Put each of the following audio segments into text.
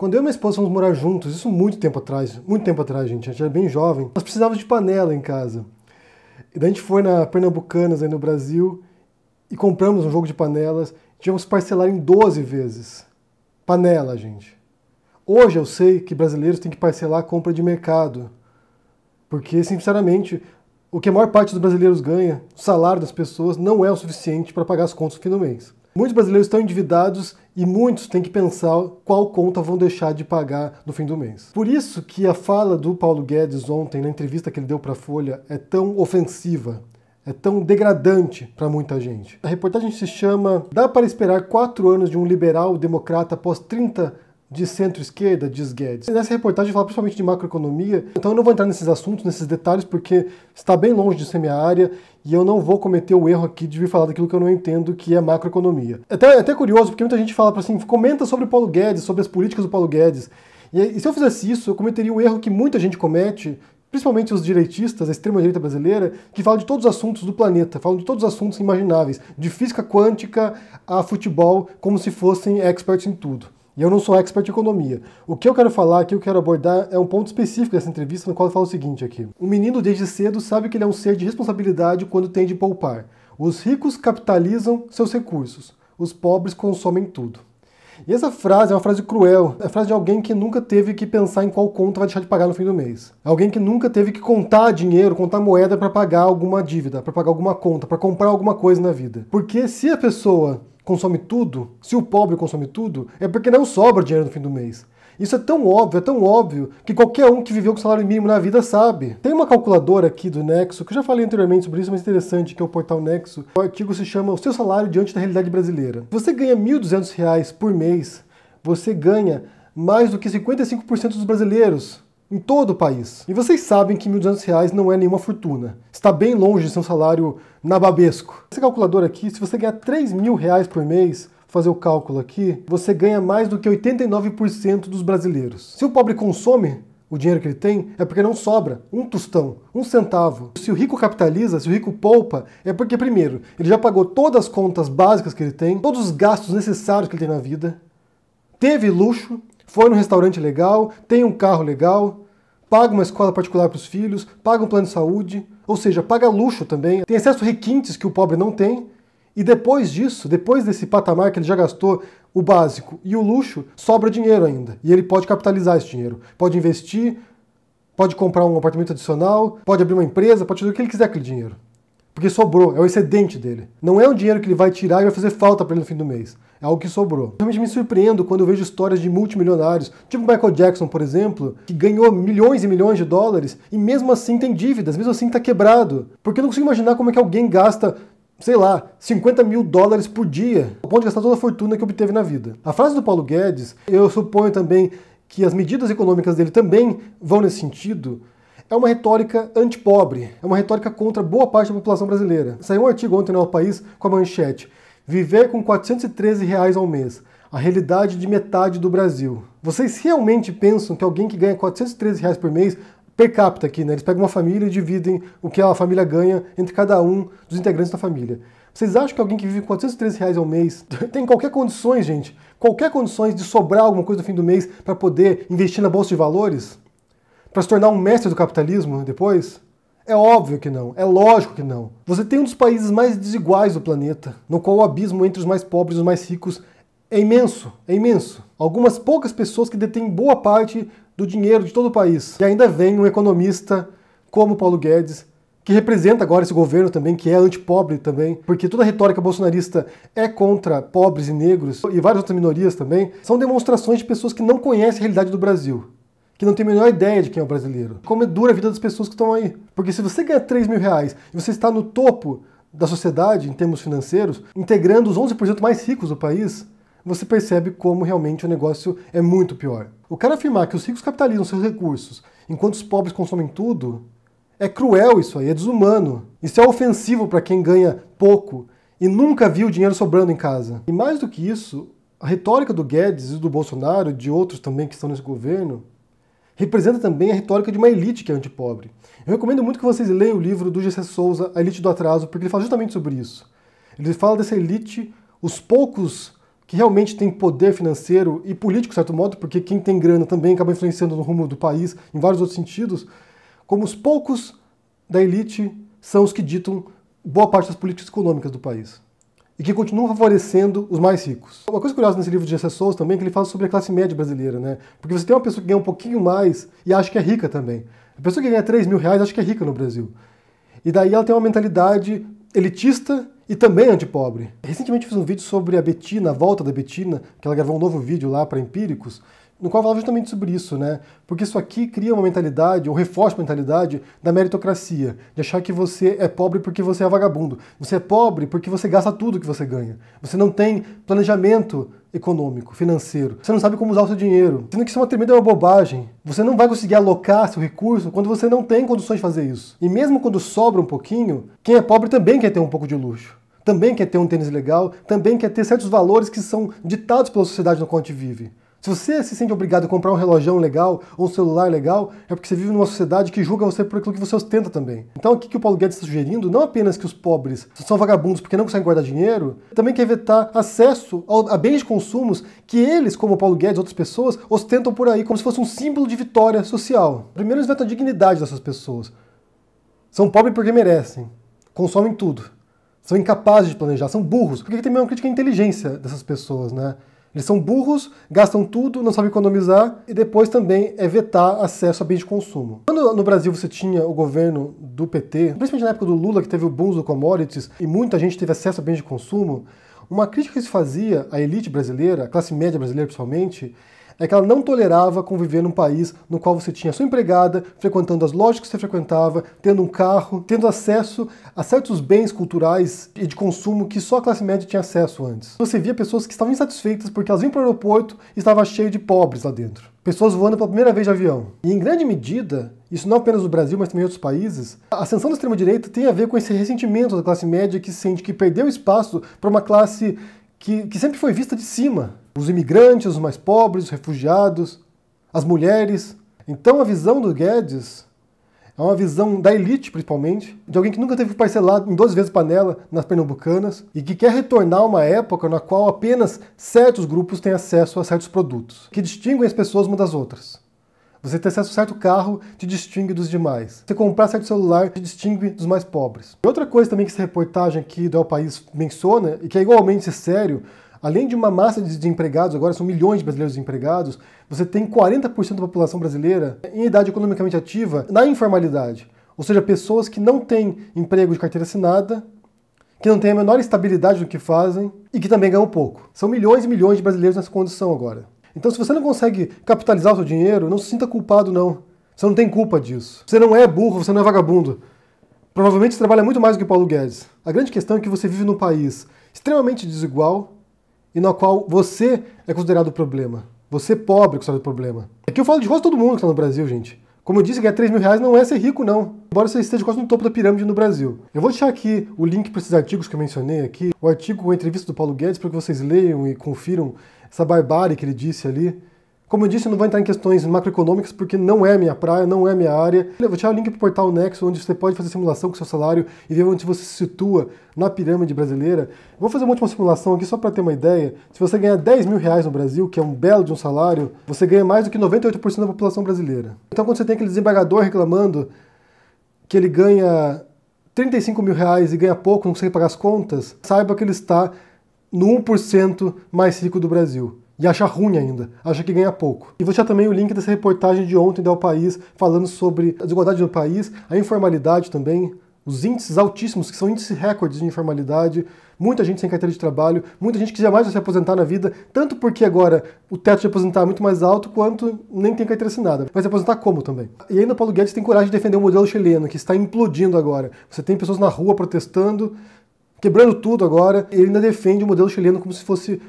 Quando eu e minha esposa fomos morar juntos, isso muito tempo atrás, muito tempo atrás, gente, a gente era bem jovem, nós precisávamos de panela em casa. E daí a gente foi na Pernambucanas, aí no Brasil, e compramos um jogo de panelas, tivemos que parcelar em 12 vezes. Panela, gente. Hoje eu sei que brasileiros têm que parcelar a compra de mercado, porque, sinceramente, o que a maior parte dos brasileiros ganha, o salário das pessoas, não é o suficiente para pagar as contas no fim do mês. Muitos brasileiros estão endividados e muitos têm que pensar qual conta vão deixar de pagar no fim do mês. Por isso que a fala do Paulo Guedes ontem na entrevista que ele deu para a Folha é tão ofensiva. É tão degradante para muita gente. A reportagem se chama Dá para esperar quatro anos de um liberal democrata após 30 de centro-esquerda, diz Guedes. Nessa reportagem fala principalmente de macroeconomia, então eu não vou entrar nesses assuntos, nesses detalhes, porque está bem longe de ser minha área e eu não vou cometer o erro aqui de vir falar daquilo que eu não entendo, que é macroeconomia. É até, é até curioso, porque muita gente fala assim, comenta sobre o Paulo Guedes, sobre as políticas do Paulo Guedes. E, e se eu fizesse isso, eu cometeria o erro que muita gente comete, principalmente os direitistas, a extrema-direita brasileira, que falam de todos os assuntos do planeta, falam de todos os assuntos imagináveis, de física quântica a futebol, como se fossem experts em tudo. E eu não sou expert em economia. O que eu quero falar que eu quero abordar é um ponto específico dessa entrevista, no qual eu falo o seguinte aqui. O menino desde cedo sabe que ele é um ser de responsabilidade quando tem de poupar. Os ricos capitalizam seus recursos. Os pobres consomem tudo. E essa frase é uma frase cruel, é a frase de alguém que nunca teve que pensar em qual conta vai deixar de pagar no fim do mês. É alguém que nunca teve que contar dinheiro, contar moeda para pagar alguma dívida, para pagar alguma conta, para comprar alguma coisa na vida. Porque se a pessoa consome tudo, se o pobre consome tudo, é porque não sobra dinheiro no fim do mês. Isso é tão óbvio, é tão óbvio, que qualquer um que viveu com salário mínimo na vida sabe. Tem uma calculadora aqui do Nexo, que eu já falei anteriormente sobre isso, mas é interessante, que é o portal Nexo. O artigo se chama O Seu Salário Diante da Realidade Brasileira. Você ganha R$ 1.200 por mês, você ganha mais do que 55% dos brasileiros em todo o país. E vocês sabem que R$ 1.200 não é nenhuma fortuna. Está bem longe de ser um salário nababesco. Esse calculador aqui, se você ganhar R$ 3.000 por mês, fazer o cálculo aqui, você ganha mais do que 89% dos brasileiros. Se o pobre consome o dinheiro que ele tem, é porque não sobra um tostão, um centavo. Se o rico capitaliza, se o rico poupa, é porque, primeiro, ele já pagou todas as contas básicas que ele tem, todos os gastos necessários que ele tem na vida, teve luxo, foi num restaurante legal, tem um carro legal, paga uma escola particular para os filhos, paga um plano de saúde, ou seja, paga luxo também, tem acesso a requintes que o pobre não tem, e depois disso, depois desse patamar que ele já gastou o básico e o luxo, sobra dinheiro ainda. E ele pode capitalizar esse dinheiro, pode investir, pode comprar um apartamento adicional, pode abrir uma empresa, pode fazer o que ele quiser com aquele dinheiro porque sobrou, é o excedente dele. Não é um dinheiro que ele vai tirar e vai fazer falta para ele no fim do mês. É algo que sobrou. Realmente me surpreendo quando eu vejo histórias de multimilionários, tipo Michael Jackson, por exemplo, que ganhou milhões e milhões de dólares e mesmo assim tem dívidas, mesmo assim está quebrado. Porque eu não consigo imaginar como é que alguém gasta sei lá, 50 mil dólares por dia, ao ponto de gastar toda a fortuna que obteve na vida. A frase do Paulo Guedes, eu suponho também que as medidas econômicas dele também vão nesse sentido, é uma retórica antipobre, é uma retórica contra boa parte da população brasileira. Saiu um artigo ontem no País com a manchete: Viver com 413 reais ao mês, a realidade de metade do Brasil. Vocês realmente pensam que alguém que ganha 413 reais por mês per capita aqui, né? Eles pegam uma família e dividem o que a família ganha entre cada um dos integrantes da família. Vocês acham que alguém que vive 413 reais ao mês tem qualquer condições, gente, qualquer condições de sobrar alguma coisa no fim do mês para poder investir na bolsa de valores? para se tornar um mestre do capitalismo depois? É óbvio que não, é lógico que não. Você tem um dos países mais desiguais do planeta, no qual o abismo entre os mais pobres e os mais ricos é imenso, é imenso. Algumas poucas pessoas que detêm boa parte do dinheiro de todo o país. E ainda vem um economista como Paulo Guedes, que representa agora esse governo também, que é antipobre também, porque toda a retórica bolsonarista é contra pobres e negros e várias outras minorias também, são demonstrações de pessoas que não conhecem a realidade do Brasil que não tem a menor ideia de quem é o brasileiro. Como é dura a vida das pessoas que estão aí. Porque se você ganha 3 mil reais e você está no topo da sociedade, em termos financeiros, integrando os 11% mais ricos do país, você percebe como realmente o negócio é muito pior. O cara afirmar que os ricos capitalizam seus recursos enquanto os pobres consomem tudo é cruel isso aí, é desumano. Isso é ofensivo para quem ganha pouco e nunca viu dinheiro sobrando em casa. E mais do que isso, a retórica do Guedes e do Bolsonaro, de outros também que estão nesse governo, representa também a retórica de uma elite que é antipobre. Eu recomendo muito que vocês leiam o livro do G.C. Souza, A Elite do Atraso, porque ele fala justamente sobre isso. Ele fala dessa elite, os poucos que realmente têm poder financeiro e político, de certo modo, porque quem tem grana também acaba influenciando no rumo do país em vários outros sentidos, como os poucos da elite são os que ditam boa parte das políticas econômicas do país e que continuam favorecendo os mais ricos. Uma coisa curiosa nesse livro de Excessos também é que ele fala sobre a classe média brasileira, né? Porque você tem uma pessoa que ganha um pouquinho mais e acha que é rica também. A pessoa que ganha 3 mil reais acha que é rica no Brasil. E daí ela tem uma mentalidade elitista e também antipobre. Recentemente fiz um vídeo sobre a Betina, a volta da Betina, que ela gravou um novo vídeo lá para Empíricos, no qual falava justamente sobre isso, né? Porque isso aqui cria uma mentalidade, ou reforça a mentalidade da meritocracia, de achar que você é pobre porque você é vagabundo. Você é pobre porque você gasta tudo que você ganha. Você não tem planejamento econômico, financeiro. Você não sabe como usar o seu dinheiro. Sendo que isso é uma tremenda bobagem. Você não vai conseguir alocar seu recurso quando você não tem condições de fazer isso. E mesmo quando sobra um pouquinho, quem é pobre também quer ter um pouco de luxo também quer ter um tênis legal, também quer ter certos valores que são ditados pela sociedade na qual a gente vive. Se você se sente obrigado a comprar um relógio legal ou um celular legal, é porque você vive numa sociedade que julga você por aquilo que você ostenta também. Então, o que o Paulo Guedes está sugerindo? Não apenas que os pobres são vagabundos porque não conseguem guardar dinheiro, também quer é evitar acesso a bens de consumos que eles, como o Paulo Guedes e outras pessoas, ostentam por aí como se fosse um símbolo de vitória social. Primeiro, eles inventam a dignidade dessas pessoas. São pobres porque merecem. Consomem tudo. São incapazes de planejar, são burros. Por que tem uma crítica à inteligência dessas pessoas, né? Eles são burros, gastam tudo, não sabem economizar e depois também é vetar acesso a bens de consumo. Quando no Brasil você tinha o governo do PT, principalmente na época do Lula, que teve o boom do commodities e muita gente teve acesso a bens de consumo, uma crítica que se fazia à elite brasileira, à classe média brasileira principalmente, é que ela não tolerava conviver num país no qual você tinha sua empregada, frequentando as lojas que você frequentava, tendo um carro, tendo acesso a certos bens culturais e de consumo que só a classe média tinha acesso antes. Você via pessoas que estavam insatisfeitas porque elas vinham para o aeroporto e estava cheio de pobres lá dentro. Pessoas voando pela primeira vez de avião. E em grande medida, isso não apenas no Brasil, mas também em outros países, a ascensão da extrema-direita tem a ver com esse ressentimento da classe média que sente que perdeu espaço para uma classe que, que sempre foi vista de cima os imigrantes, os mais pobres, os refugiados, as mulheres. Então a visão do Guedes é uma visão da elite, principalmente, de alguém que nunca teve parcelado em duas vezes panela nas pernambucanas e que quer retornar a uma época na qual apenas certos grupos têm acesso a certos produtos, que distinguem as pessoas umas das outras. Você ter acesso a certo carro te distingue dos demais. Você comprar certo celular te distingue dos mais pobres. E outra coisa também que essa reportagem aqui do El País menciona, e que é igualmente sério, Além de uma massa de desempregados, agora são milhões de brasileiros desempregados, você tem 40% da população brasileira em idade economicamente ativa na informalidade. Ou seja, pessoas que não têm emprego de carteira assinada, que não têm a menor estabilidade no que fazem e que também ganham pouco. São milhões e milhões de brasileiros nessa condição agora. Então, se você não consegue capitalizar o seu dinheiro, não se sinta culpado, não. Você não tem culpa disso. Você não é burro, você não é vagabundo. Provavelmente você trabalha muito mais do que Paulo Guedes. A grande questão é que você vive num país extremamente desigual, e na qual você é considerado o problema. Você pobre é considerado o problema. Aqui é eu falo de quase todo mundo que está no Brasil, gente. Como eu disse, ganhar é 3 mil reais não é ser rico, não. Embora você esteja quase no topo da pirâmide no Brasil. Eu vou deixar aqui o link para esses artigos que eu mencionei aqui. O artigo com a entrevista do Paulo Guedes para que vocês leiam e confiram essa barbárie que ele disse ali. Como eu disse, não vou entrar em questões macroeconômicas porque não é minha praia, não é minha área. Eu vou deixar o link para o portal Nexo, onde você pode fazer simulação com seu salário e ver onde você se situa na pirâmide brasileira. vou fazer uma última simulação aqui só para ter uma ideia. Se você ganhar 10 mil reais no Brasil, que é um belo de um salário, você ganha mais do que 98% da população brasileira. Então quando você tem aquele desembargador reclamando que ele ganha 35 mil reais e ganha pouco, não consegue pagar as contas, saiba que ele está no 1% mais rico do Brasil e acha ruim ainda, acha que ganha pouco. E vou deixar também o link dessa reportagem de ontem da O País, falando sobre a desigualdade no país, a informalidade também, os índices altíssimos, que são índices recordes de informalidade, muita gente sem carteira de trabalho, muita gente que jamais vai se aposentar na vida, tanto porque agora o teto de aposentar é muito mais alto, quanto nem tem carteira assinada. Vai se aposentar como também? E ainda Paulo Guedes tem coragem de defender o modelo chileno, que está implodindo agora. Você tem pessoas na rua protestando, quebrando tudo agora, ele ainda defende o modelo chileno como se fosse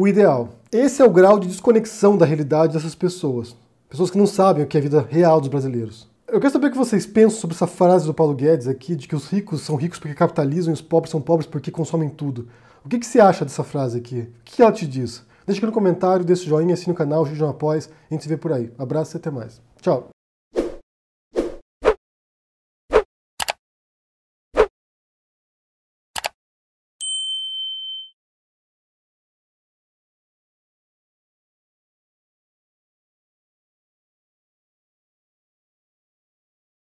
o ideal. Esse é o grau de desconexão da realidade dessas pessoas. Pessoas que não sabem o que é a vida real dos brasileiros. Eu quero saber o que vocês pensam sobre essa frase do Paulo Guedes aqui, de que os ricos são ricos porque capitalizam e os pobres são pobres porque consomem tudo. O que, que você acha dessa frase aqui? O que ela te diz? Deixa aqui no comentário, deixa o joinha, assina o canal, ajude um após, a gente se vê por aí. Abraço e até mais. Tchau!